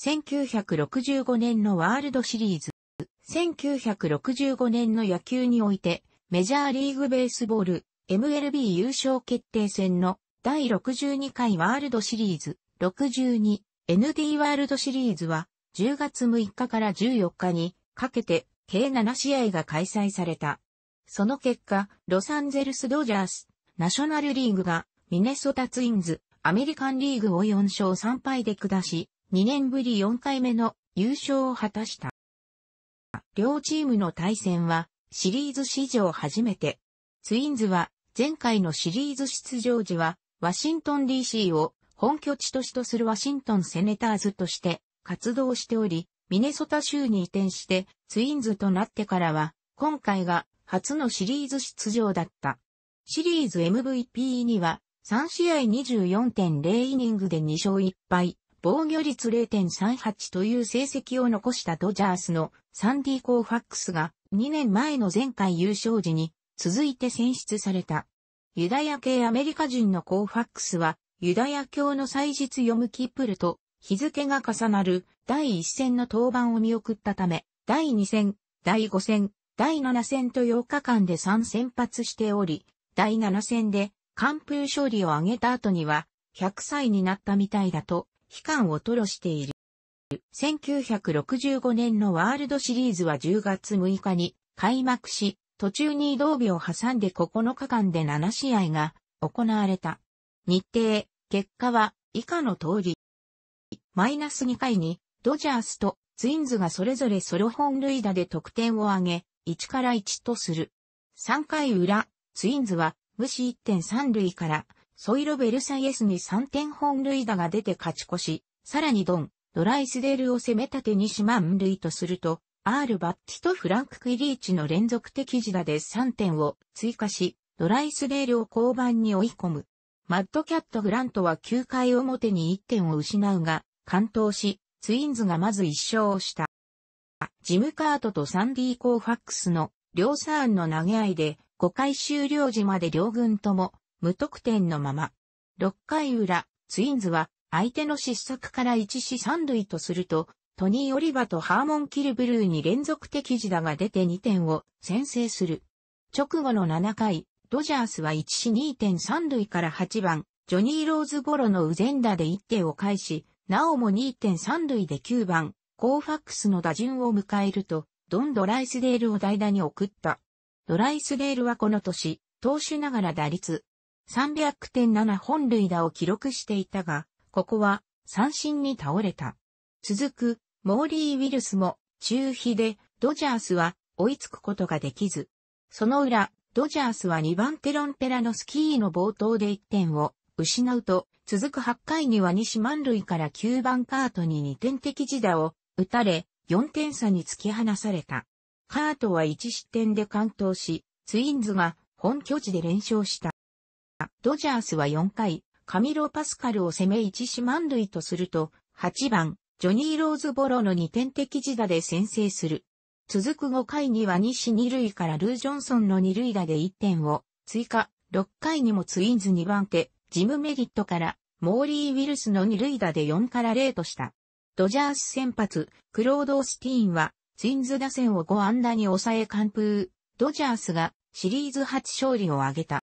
1965年のワールドシリーズ。1965年の野球において、メジャーリーグベースボール、MLB 優勝決定戦の第62回ワールドシリーズ 62ND ワールドシリーズは10月6日から14日にかけて計7試合が開催された。その結果、ロサンゼルスドジャース、ナショナルリーグがミネソタツインズ、アメリカンリーグを4勝3敗で下し、2年ぶり4回目の優勝を果たした。両チームの対戦はシリーズ史上初めて。ツインズは前回のシリーズ出場時はワシントン DC を本拠地都市とするワシントンセネターズとして活動しており、ミネソタ州に移転してツインズとなってからは今回が初のシリーズ出場だった。シリーズ MVP には3試合24.0イニングで2勝1敗、防御率0.38という成績を残したドジャースのサンディ・コーファックスが2年前の前回優勝時に続いて選出された。ユダヤ系アメリカ人のコーファックスはユダヤ教の祭日読むキップルと日付が重なる第1戦の登板を見送ったため、第2戦、第5戦、第7戦と8日間で3先発しており、第7戦で完封勝利を挙げた後には100歳になったみたいだと期間を吐露している。1965年のワールドシリーズは10月6日に開幕し、途中に移動日を挟んで9日間で7試合が行われた。日程、結果は以下の通り。マイナス2回にドジャースとツインズがそれぞれソロ本塁打で得点を挙げ、1から1とする。3回裏、ツインズは無視1.3塁からソイロ・ベルサイエスに3点本塁打が出て勝ち越し、さらにドン、ドライスデールを攻め立てに四満塁とすると、アール・バッティとフランク・クイリーチの連続的自打で3点を追加し、ドライスデールを交番に追い込む。マッドキャット・グラントは9回表に1点を失うが、完投し、ツインズがまず1勝をした。ジム・カートとサンディ・コーファックスの両サーンの投げ合いで、5回終了時まで両軍とも無得点のまま。6回裏、ツインズは相手の失策から1死3塁とすると、トニー・オリバとハーモン・キルブルーに連続的時打が出て2点を先制する。直後の7回、ドジャースは1死2.3塁から8番、ジョニー・ローズボロのウゼンダで1点を返し、なおも2.3塁で9番、コーファックスの打順を迎えると、ドン・ドライスデールを代打に送った。ドライスデールはこの年、投手ながら打率300.7本塁打を記録していたが、ここは三振に倒れた。続く、モーリー・ウィルスも中飛で、ドジャースは追いつくことができず。その裏、ドジャースは2番テロンペラのスキーの冒頭で1点を失うと、続く8回には西満塁から9番カートに2点的自打を打たれ、4点差に突き放された。カートは1失点で完投し、ツインズが本拠地で連勝した。ドジャースは4回、カミロ・パスカルを攻め1四満塁とすると、8番、ジョニー・ローズボロの2点的自打で先制する。続く5回には西2塁からルー・ジョンソンの2塁打で1点を追加。6回にもツインズ2番手、ジム・メリットから、モーリー・ウィルスの2塁打で4から0とした。ドジャース先発、クロード・オスティーンは、ツインズ打線を5安打に抑え完封。ドジャースがシリーズ初勝利を挙げた。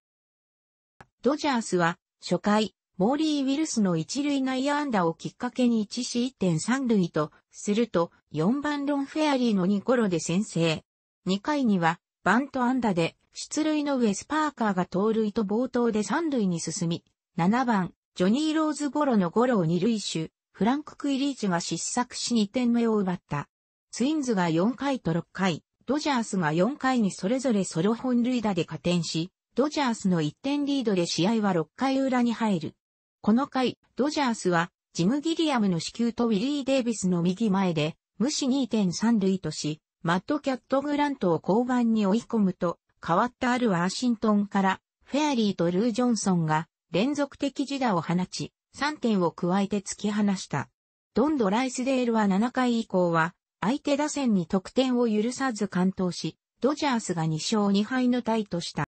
ドジャースは、初回、モーリー・ウィルスの一塁内野安打をきっかけに一死1.3塁と、すると、4番ロンフェアリーの2ゴロで先制。2回には、バント安打で、出塁のウェスパーカーが盗塁と冒頭で3塁に進み、7番、ジョニー・ローズゴロのゴロを二塁手、フランク・クイリーチが失策し2点目を奪った。ツインズが4回と6回、ドジャースが4回にそれぞれソロ本塁打で加点し、ドジャースの1点リードで試合は6回裏に入る。この回、ドジャースは、ジム・ギリアムの死球とウィリー・デイビスの右前で、無視2.3塁とし、マッド・キャット・グラントを交番に追い込むと、変わったあるワーシントンから、フェアリーとルー・ジョンソンが、連続的自打を放ち、3点を加えて突き放した。ドンド・ライスデールは7回以降は、相手打線に得点を許さず完投し、ドジャースが2勝2敗のタイとした。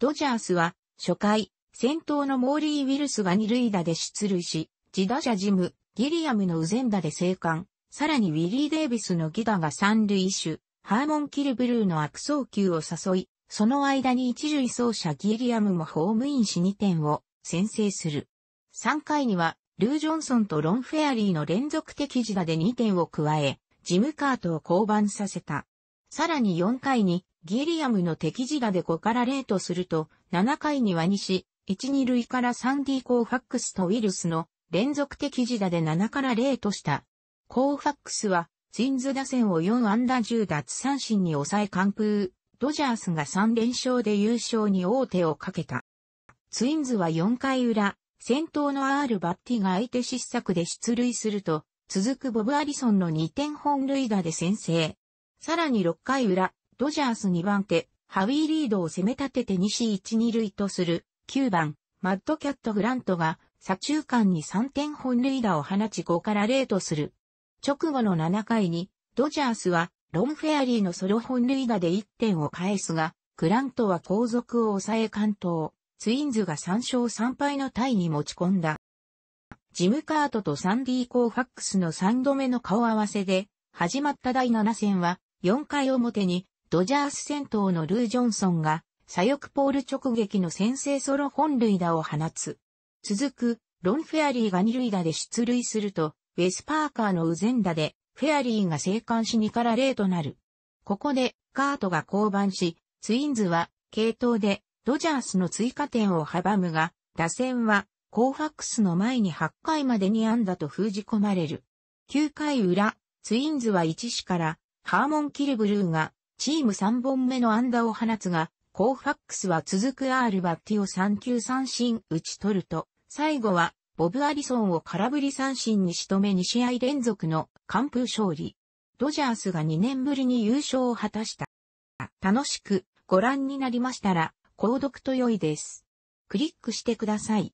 ドジャースは、初回、先頭のモーリー・ウィルスが二塁打で出塁し、自打者ジム、ギリアムのウゼンダで生還、さらにウィリー・デイビスのギダが三塁手、ハーモン・キルブルーの悪送球を誘い、その間に一塁走者ギリアムもホームインし2点を先制する。3回には、ルー・ジョンソンとロン・フェアリーの連続的自打で2点を加え、ジム・カートを降板させた。さらに4回にギリアムの敵地打で5から0とすると、7回には西、1、2塁から3 d コーファックスとウィルスの連続敵地打で7から0とした。コーファックスは、ツインズ打線を4安打10奪三振に抑え完封、ドジャースが3連勝で優勝に王手をかけた。ツインズは4回裏、先頭の R バッティが相手失策で出塁すると、続くボブ・アリソンの2点本塁打で先制。さらに6回裏、ドジャース2番手、ハウィーリードを攻め立てて西1、2塁とする、9番、マッドキャットグラントが、左中間に3点本塁打を放ち5から0とする。直後の7回に、ドジャースは、ロンフェアリーのソロ本塁打で1点を返すが、グラントは後続を抑え関東、ツインズが3勝3敗のタイに持ち込んだ。ジムカートとサンディ・コーファックスの3度目の顔合わせで、始まった第7戦は、4回表に、ドジャース戦闘のルー・ジョンソンが、左翼ポール直撃の先制ソロ本塁打を放つ。続く、ロン・フェアリーが二塁打で出塁すると、ウェス・パーカーのウゼン打で、フェアリーが生還し2から0となる。ここで、カートが降板し、ツインズは、系統で、ドジャースの追加点を阻むが、打線は、コーファックスの前に8回までに安打と封じ込まれる。9回裏、ツインズは1死からハーモン・キルブルーが、チーム3本目の安打を放つが、コーファックスは続く R バッティを3球三振打ち取ると、最後は、ボブ・アリソンを空振り三振に仕留め2試合連続の完封勝利。ドジャースが2年ぶりに優勝を果たした。楽しくご覧になりましたら、購読と良いです。クリックしてください。